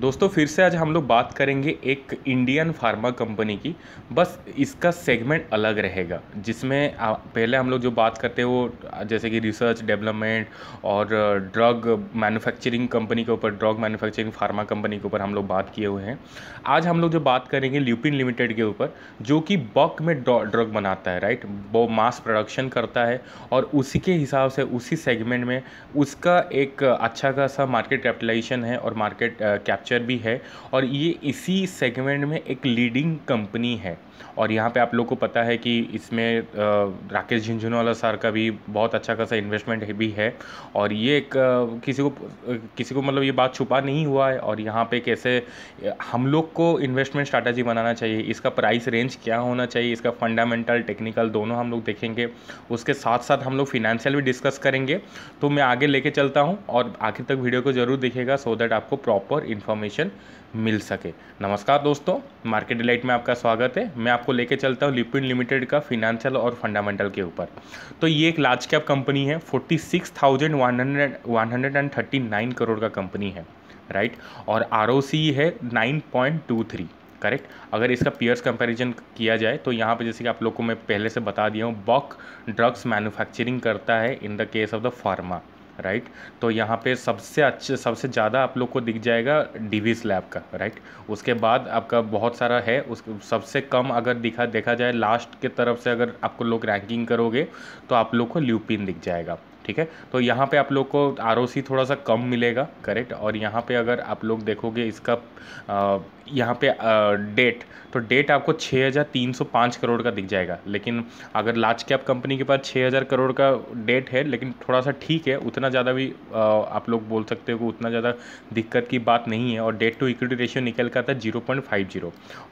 दोस्तों फिर से आज हम लोग बात करेंगे एक इंडियन फार्मा कंपनी की बस इसका सेगमेंट अलग रहेगा जिसमें पहले हम लोग जो बात करते हैं वो जैसे कि रिसर्च डेवलपमेंट और ड्रग मैन्युफैक्चरिंग कंपनी के ऊपर ड्रग मैन्युफैक्चरिंग फार्मा कंपनी के ऊपर हम लोग बात किए हुए हैं आज हम लोग जो बात करेंगे ल्यूपिन लिमिटेड के ऊपर जो कि बक में ड्रग बनाता है राइट वो मास प्रोडक्शन करता है और उसी के हिसाब से उसी सेगमेंट में उसका एक अच्छा खासा मार्केट कैपिटलाइजेशन है और मार्केट कैप्चर स्ट्रक्चर भी है और ये इसी सेगमेंट में एक लीडिंग कंपनी है और यहाँ पे आप लोग को पता है कि इसमें राकेश झुंझुनवाला सर का भी बहुत अच्छा खासा इन्वेस्टमेंट भी है और ये एक किसी को किसी को मतलब ये बात छुपा नहीं हुआ है और यहाँ पे कैसे हम लोग को इन्वेस्टमेंट स्ट्रैटेजी बनाना चाहिए इसका प्राइस रेंज क्या होना चाहिए इसका फंडामेंटल टेक्निकल दोनों हम लोग देखेंगे उसके साथ साथ हम लोग फिनेंशियल भी डिस्कस करेंगे तो मैं आगे लेके चलता हूँ और आखिर तक वीडियो को ज़रूर देखेगा सो देट दैट आपको प्रॉपर इन्फॉर्मेशन मिल सके नमस्कार दोस्तों मार्केट डिलाइट में आपका स्वागत है मैं आपको लेके चलता हूँ लिपिन लिमिटेड का फिनेंशियल और फंडामेंटल के ऊपर तो ये एक लार्ज कैप कंपनी है forty six thousand one hundred one hundred and thirty nine crore का कंपनी है राइट और आर है nine point two three correct अगर इसका पीयर्स कंपैरिजन किया जाए तो यहाँ पे जैसे कि आप लोग को मैं पहले से बता दिया हूँ बॉक ड्रग्स मैन्युफैक्चरिंग करता है in the case of the pharma right तो यहाँ पे सबसे अच्छे सबसे ज़्यादा आप लोग को दिख जाएगा डिवी स्लैब का राइट उसके बाद आपका बहुत सारा है उस सबसे कम अगर दिखा देखा जाए लास्ट के तरफ से अगर आपको लोग रैंकिंग करोगे तो आप लोग को ल्यूपिन दिख जाएगा ठीक है तो यहाँ पे आप लोग को आर थोड़ा सा कम मिलेगा करेक्ट और यहाँ पे अगर आप लोग देखोगे इसका यहाँ पे आ, डेट तो डेट आपको 6,305 करोड़ का दिख जाएगा लेकिन अगर लार्ज कैप कंपनी के पास 6,000 करोड़ का डेट है लेकिन थोड़ा सा ठीक है उतना ज़्यादा भी आ, आप लोग बोल सकते हो कि उतना ज़्यादा दिक्कत की बात नहीं है और डेट टू इक्विटी रेशियो निकल का था जीरो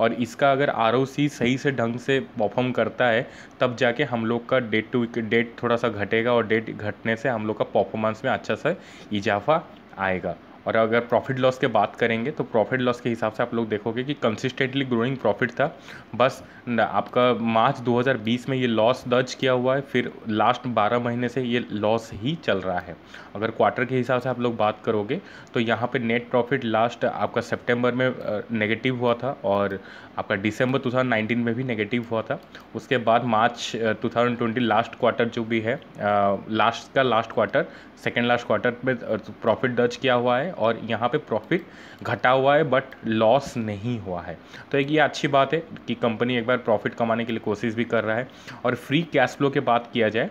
और इसका अगर आर सही से ढंग से परफॉर्म करता है तब जाके हम लोग का डेट टू डेट थोड़ा सा घटेगा और डेट घट घटने से हम लोग का परफॉर्मेंस में अच्छा सा इजाफा आएगा और अगर प्रॉफिट लॉस के बात करेंगे तो प्रॉफिट लॉस के हिसाब से आप लोग देखोगे कि कंसिस्टेंटली ग्रोइंग प्रॉफिट था बस आपका मार्च 2020 में ये लॉस दर्ज किया हुआ है फिर लास्ट 12 महीने से ये लॉस ही चल रहा है अगर क्वार्टर के हिसाब से आप लोग बात करोगे तो यहाँ पे नेट प्रॉफिट लास्ट आपका सेप्टेम्बर में नेगेटिव हुआ था और आपका दिसंबर टू में भी नेगेटिव हुआ था उसके बाद मार्च टू लास्ट क्वार्टर जो भी है लास्ट का last quarter second last quarter में प्रॉफिट दर्ज किया हुआ है और यहाँ पे प्रॉफिट घटा हुआ है बट लॉस नहीं हुआ है तो एक ये अच्छी बात है कि कंपनी एक बार प्रॉफिट कमाने के लिए कोशिश भी कर रहा है और फ्री कैश फ्लो की बात किया जाए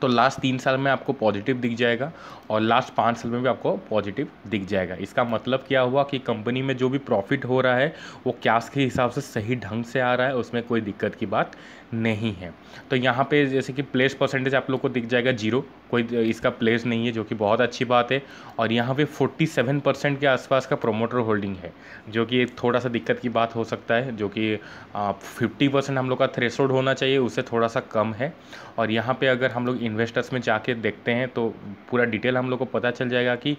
तो लास्ट तीन साल में आपको पॉजिटिव दिख जाएगा और लास्ट पाँच साल में भी आपको पॉजिटिव दिख जाएगा इसका मतलब क्या हुआ कि कंपनी में जो भी प्रॉफिट हो रहा है वो कैश के हिसाब से सही ढंग से आ रहा है उसमें कोई दिक्कत की बात नहीं है तो यहाँ पे जैसे कि प्लेस परसेंटेज आप लोग को दिख जाएगा जीरो कोई इसका प्लेस नहीं है जो कि बहुत अच्छी बात है और यहाँ पे 47 परसेंट के आसपास का प्रोमोटर होल्डिंग है जो कि थोड़ा सा दिक्कत की बात हो सकता है जो कि फिफ्टी परसेंट हम लोग का थ्रेशोल्ड होना चाहिए उससे थोड़ा सा कम है और यहाँ पर अगर हम लोग इन्वेस्टर्स में जाके देखते हैं तो पूरा डिटेल हम लोग को पता चल जाएगा कि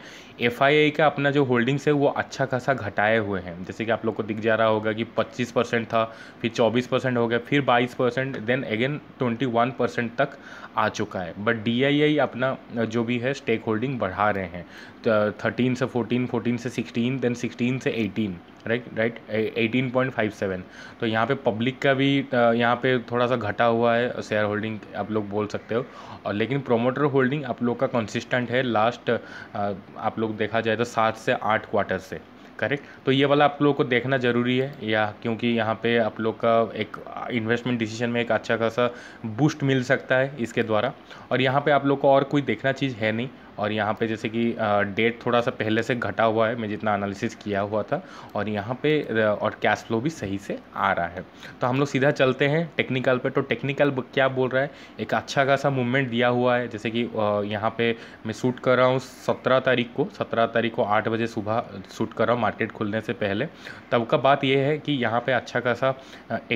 एफ का अपना जो होल्डिंग्स है वो अच्छा खासा घटाए हुए हैं जैसे कि आप लोग को दिख जा रहा होगा कि 25 परसेंट था फिर 24 परसेंट हो गया फिर 22 परसेंट देन अगेन 21 परसेंट तक आ चुका है बट डी अपना जो भी है स्टेक होल्डिंग बढ़ा रहे हैं थर्टीन से फोर्टीन फोर्टीन से सिक्सटीन देन सिक्सटीन से eighteen right right eighteen point five seven तो यहाँ पे पब्लिक का भी यहाँ पे थोड़ा सा घटा हुआ है शेयर होल्डिंग आप लोग बोल सकते हो और लेकिन प्रोमोटर होल्डिंग आप लोग का कंसिस्टेंट है लास्ट आप लोग देखा जाए तो सात से आठ क्वार्टर से करेक्ट तो ये वाला आप लोग को देखना ज़रूरी है या क्योंकि यहाँ पे आप लोग का एक इन्वेस्टमेंट डिसीजन में एक अच्छा खासा बूस्ट मिल सकता है इसके द्वारा और यहाँ पे आप लोग को और कोई देखना चीज़ है नहीं और यहाँ पे जैसे कि डेट थोड़ा सा पहले से घटा हुआ है मैं जितना एनालिसिस किया हुआ था और यहाँ पे और कैश फ्लो भी सही से आ रहा है तो हम लोग सीधा चलते हैं टेक्निकल पे तो टेक्निकल क्या बोल रहा है एक अच्छा खासा मूवमेंट दिया हुआ है जैसे कि यहाँ पे मैं शूट कर रहा हूँ सत्रह तारीख को सत्रह तारीख को आठ बजे सुबह शूट कर रहा हूँ मार्केट खुलने से पहले तब का बात यह है कि यहाँ पर अच्छा खासा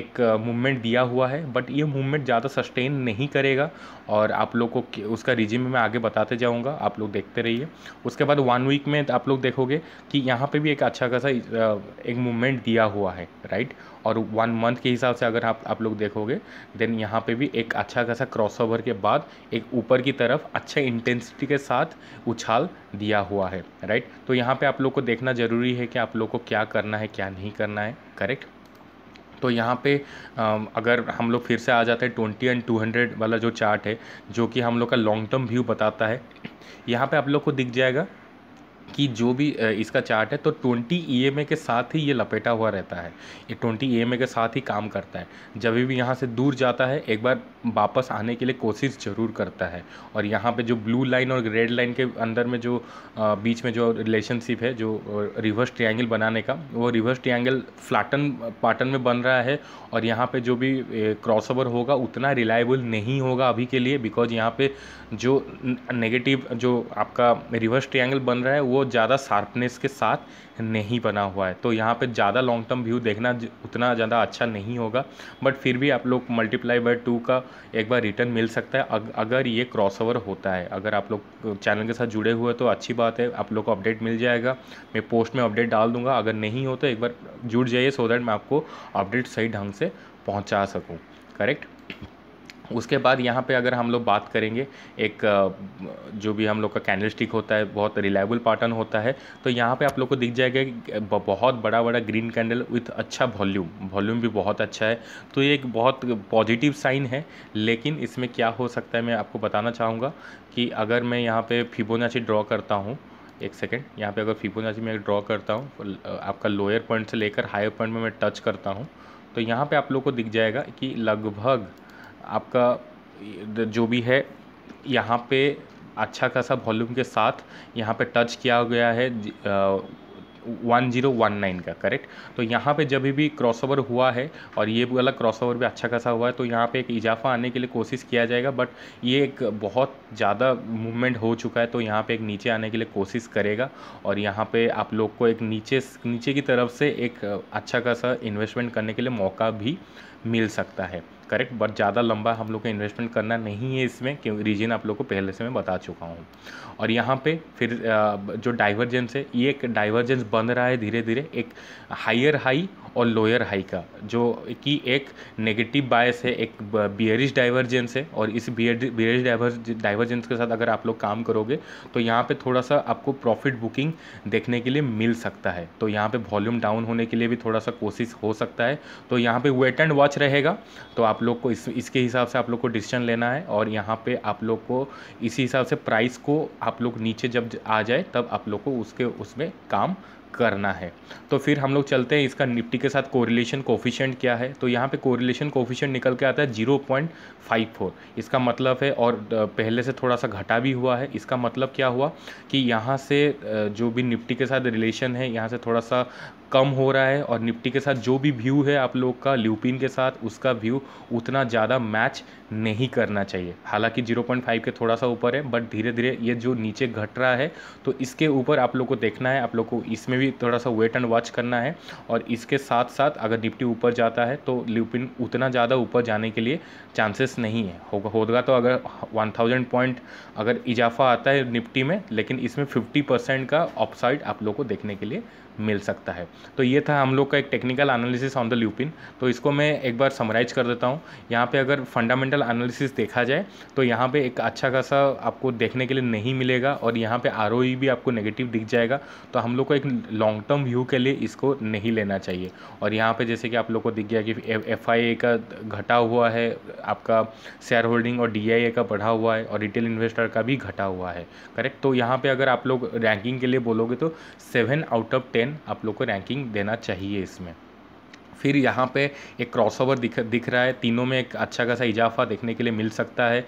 एक मूवमेंट दिया हुआ है बट ये मूवमेंट ज़्यादा सस्टेन नहीं करेगा और आप लोग को उसका रिज्यूम मैं आगे बताते जाऊँगा आप आप लोग देखते रहिए उसके बाद वन वीक में आप लोग देखोगे कि यहाँ पे भी एक अच्छा खासा एक मूवमेंट दिया हुआ है राइट और वन मंथ के हिसाब से अगर आप आप लोग देखोगे देन यहाँ पे भी एक अच्छा खासा क्रॉसओवर के बाद एक ऊपर की तरफ अच्छे इंटेंसिटी के साथ उछाल दिया हुआ है राइट तो यहाँ पे आप लोग को देखना ज़रूरी है कि आप लोग को क्या करना है क्या नहीं करना है करेक्ट तो यहाँ पे अगर हम लोग फिर से आ जाते हैं ट्वेंटी एंड टू हंड्रेड वाला जो चार्ट है जो कि हम लोग का लॉन्ग टर्म व्यू बताता है यहाँ पे आप लोग को दिख जाएगा कि जो भी इसका चार्ट है तो 20 ई e के साथ ही ये लपेटा हुआ रहता है ये 20 ई e के साथ ही काम करता है जब भी यहाँ से दूर जाता है एक बार वापस आने के लिए कोशिश ज़रूर करता है और यहाँ पे जो ब्लू लाइन और रेड लाइन के अंदर में जो बीच में जो रिलेशनशिप है जो रिवर्स ट्रायंगल बनाने का वो रिवर्स ट्रायंगल फ्लैटन पैटर्न में बन रहा है और यहाँ पे जो भी क्रॉसओवर होगा उतना रिलायबल नहीं होगा अभी के लिए बिकॉज यहाँ पे जो नेगेटिव जो आपका रिवर्स ट्रायंगल बन रहा है वो वो ज़्यादा शार्पनेस के साथ नहीं बना हुआ है तो यहाँ पे ज़्यादा लॉन्ग टर्म व्यू देखना उतना ज़्यादा अच्छा नहीं होगा बट फिर भी आप लोग मल्टीप्लाई बाय टू का एक बार रिटर्न मिल सकता है अग, अगर ये क्रॉसओवर होता है अगर आप लोग चैनल के साथ जुड़े हुए तो अच्छी बात है आप लोग को अपडेट मिल जाएगा मैं पोस्ट में अपडेट डाल दूँगा अगर नहीं हो तो एक बार जुड़ जाइए सो दैट मैं आपको अपडेट सही ढंग से पहुँचा सकूँ करेक्ट उसके बाद यहाँ पे अगर हम लोग बात करेंगे एक जो भी हम लोग का कैंडल स्टिक होता है बहुत रिलायबल पैटर्न होता है तो यहाँ पे आप लोग को दिख जाएगा बहुत बड़ा बड़ा ग्रीन कैंडल विथ अच्छा वॉल्यूम वॉल्यूम भी बहुत अच्छा है तो ये एक बहुत पॉजिटिव साइन है लेकिन इसमें क्या हो सकता है मैं आपको बताना चाहूँगा कि अगर मैं यहाँ पर फिबोनाची ड्रॉ करता हूँ एक सेकेंड यहाँ पर अगर फिबोनाची मैं ड्रॉ करता हूँ आपका लोअर पॉइंट से लेकर हायर पॉइंट में मैं टच करता हूँ तो यहाँ पर आप लोग को दिख जाएगा कि लगभग आपका जो भी है यहाँ पे अच्छा खासा वॉल्यूम के साथ यहाँ पे टच किया गया है वन जीरो वन नाइन का करेक्ट तो यहाँ पे जब भी क्रॉसओवर हुआ है और ये वाला क्रॉसओवर भी अच्छा खासा हुआ है तो यहाँ पे एक इजाफा आने के लिए कोशिश किया जाएगा बट ये एक बहुत ज़्यादा मूवमेंट हो चुका है तो यहाँ पे एक नीचे आने के लिए कोशिश करेगा और यहाँ पे आप लोग को एक नीचे नीचे की तरफ से एक अच्छा खासा इन्वेस्टमेंट करने के लिए मौका भी मिल सकता है करेक्ट बट ज़्यादा लंबा हम लोग को इन्वेस्टमेंट करना नहीं है इसमें क्योंकि रीजन आप लोग को पहले से मैं बता चुका हूँ और यहाँ पे फिर जो डाइवर्जेंस है ये एक डाइवर्जेंस बन रहा है धीरे धीरे एक हायर हाई और लोअर हाई का जो कि एक नेगेटिव बायस है एक बियरिश डाइवर्जेंस है और इस बियरिश डाइवर्जेंस के साथ अगर आप लोग काम करोगे तो यहाँ पे थोड़ा सा आपको प्रॉफिट बुकिंग देखने के लिए मिल सकता है तो यहाँ पे वॉल्यूम डाउन होने के लिए भी थोड़ा सा कोशिश हो सकता है तो यहाँ पे वेट एंड वॉच रहेगा तो आप आप लोग को इस इसके हिसाब से आप लोग को डिसीजन लेना है और यहाँ पे आप लोग को इसी हिसाब से प्राइस को आप लोग नीचे जब आ जाए तब आप लोग को उसके उसमें काम करना है तो फिर हम लोग चलते हैं इसका निफ्टी के साथ कोरिलेशन कोफिशेंट क्या है तो यहाँ पे कोरिलेशन कोफिशेंट निकल के आता है जीरो पॉइंट फाइव फोर इसका मतलब है और पहले से थोड़ा सा घटा भी हुआ है इसका मतलब क्या हुआ कि यहाँ से जो भी निफ्टी के साथ रिलेशन है यहाँ से थोड़ा सा कम हो रहा है और निफ्टी के साथ जो भी व्यू है आप लोग का ल्यूपिन के साथ उसका व्यू उतना ज़्यादा मैच नहीं करना चाहिए हालांकि 0.5 के थोड़ा सा ऊपर है बट धीरे धीरे ये जो नीचे घट रहा है तो इसके ऊपर आप लोग को देखना है आप लोग को इसमें भी थोड़ा सा वेट एंड वॉच करना है और इसके साथ साथ अगर निफ्टी ऊपर जाता है तो ल्यूपिन उतना ज़्यादा ऊपर जाने के लिए चांसेस नहीं है होगा तो अगर वन पॉइंट अगर इजाफा आता है निफ्टी में लेकिन इसमें फिफ्टी परसेंट का ऑपसाइड आप लोग को देखने के लिए मिल सकता है तो ये था हम लोग का एक technical analysis on the Lupin तो इसको मैं एक बार समराइज कर देता हूँ यहाँ पे अगर फंडामेंटल एनालिसिस देखा जाए तो यहाँ पे एक अच्छा खासा आपको देखने के लिए नहीं मिलेगा और यहाँ पे आर e भी आपको नेगेटिव दिख जाएगा तो हम लोग को एक लॉन्ग टर्म व्यू के लिए इसको नहीं लेना चाहिए और यहाँ पर जैसे कि आप लोग को दिख गया कि एफ का घटा हुआ है आपका शेयर होल्डिंग और डी का बढ़ा हुआ है और रिटेल इन्वेस्टर का भी घटा हुआ है करेक्ट तो यहाँ पर अगर आप लोग रैंकिंग के लिए बोलोगे तो seven out of ten ten आप लोग को रैंकिंग देना चाहिए इसमें फिर यहाँ पे एक क्रॉसओवर दिख दिख रहा है तीनों में एक अच्छा खासा इजाफा देखने के लिए मिल सकता है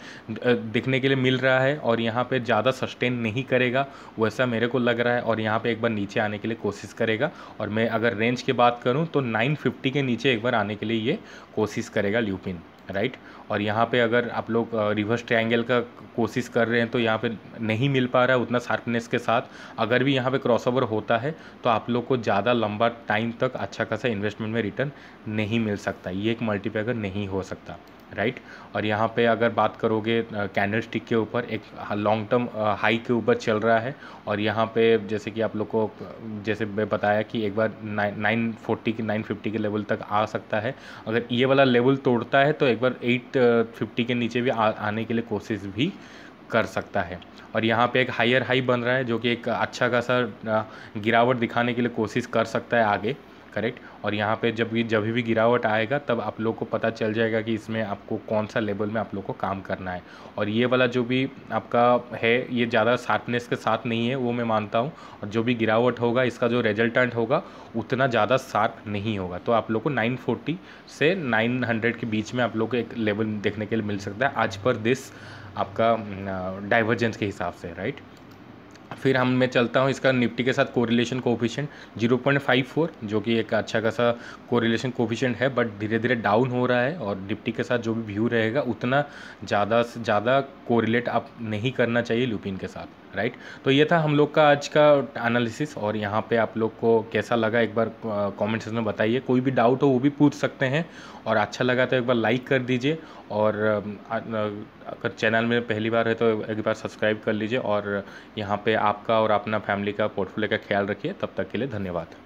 देखने के लिए मिल रहा है और यहाँ पे ज़्यादा सस्टेन नहीं करेगा वैसा मेरे को लग रहा है और यहाँ पे एक बार नीचे आने के लिए कोशिश करेगा और मैं अगर रेंज की बात करूँ तो 950 के नीचे एक बार आने के लिए ये कोशिश करेगा ल्यूपिन राइट और यहाँ पे अगर आप लोग रिवर्स ट्रायंगल का कोशिश कर रहे हैं तो यहाँ पे नहीं मिल पा रहा है उतना शार्पनेस के साथ अगर भी यहाँ पे क्रॉसओवर होता है तो आप लोग को ज़्यादा लंबा टाइम तक अच्छा खासा इन्वेस्टमेंट में रिटर्न नहीं मिल सकता ये एक मल्टीपैकर नहीं हो सकता राइट और यहाँ पे अगर बात करोगे कैंडल स्टिक के ऊपर एक लॉन्ग टर्म हाई के ऊपर चल रहा है और यहाँ पे जैसे कि आप लोग को जैसे मैं बताया कि एक बार नाइन नाइन फोर्टी के नाइन फिफ्टी के लेवल तक आ सकता है अगर ये वाला लेवल तोड़ता है तो एक बार एट फिफ्टी के नीचे भी आ, आने के लिए कोशिश भी कर सकता है और यहाँ पे एक हायर हाई बन रहा है जो कि एक अच्छा खासा गिरावट दिखाने के लिए कोशिश कर सकता है आगे करेक्ट और यहाँ पे जब भी जब भी गिरावट आएगा तब आप लोग को पता चल जाएगा कि इसमें आपको कौन सा लेवल में आप लोग को काम करना है और ये वाला जो भी आपका है ये ज़्यादा शार्पनेस के साथ नहीं है वो मैं मानता हूँ और जो भी गिरावट होगा इसका जो रिजल्टेंट होगा उतना ज़्यादा शार्प नहीं होगा तो आप लोग को नाइन से नाइन के बीच में आप लोग को एक लेवल देखने के लिए मिल सकता है आज पर दिस आपका डाइवर्जेंस के हिसाब से राइट फिर हम मैं चलता हूँ इसका निफ्टी के साथ कोरिलेशन कोफिशेंट फोर जो कि एक अच्छा खासा कोरिलेशन कोफिशेंट है बट धीरे धीरे डाउन हो रहा है और निफ्टी के साथ जो भी व्यू रहेगा उतना ज़्यादा से ज़्यादा कोरिलेट आप नहीं करना चाहिए लुपिन के साथ राइट तो ये था हम लोग का आज का एनालिसिस और यहाँ पे आप लोग को कैसा लगा एक बार कमेंट सेक्शन में बताइए कोई भी डाउट हो वो भी पूछ सकते हैं और अच्छा लगा तो एक बार लाइक कर दीजिए और अगर चैनल में पहली बार है तो एक बार सब्सक्राइब कर लीजिए और यहाँ पर आपका और अपना फैमिली का पोर्टफोलियो का ख्याल रखिए तब तक के लिए धन्यवाद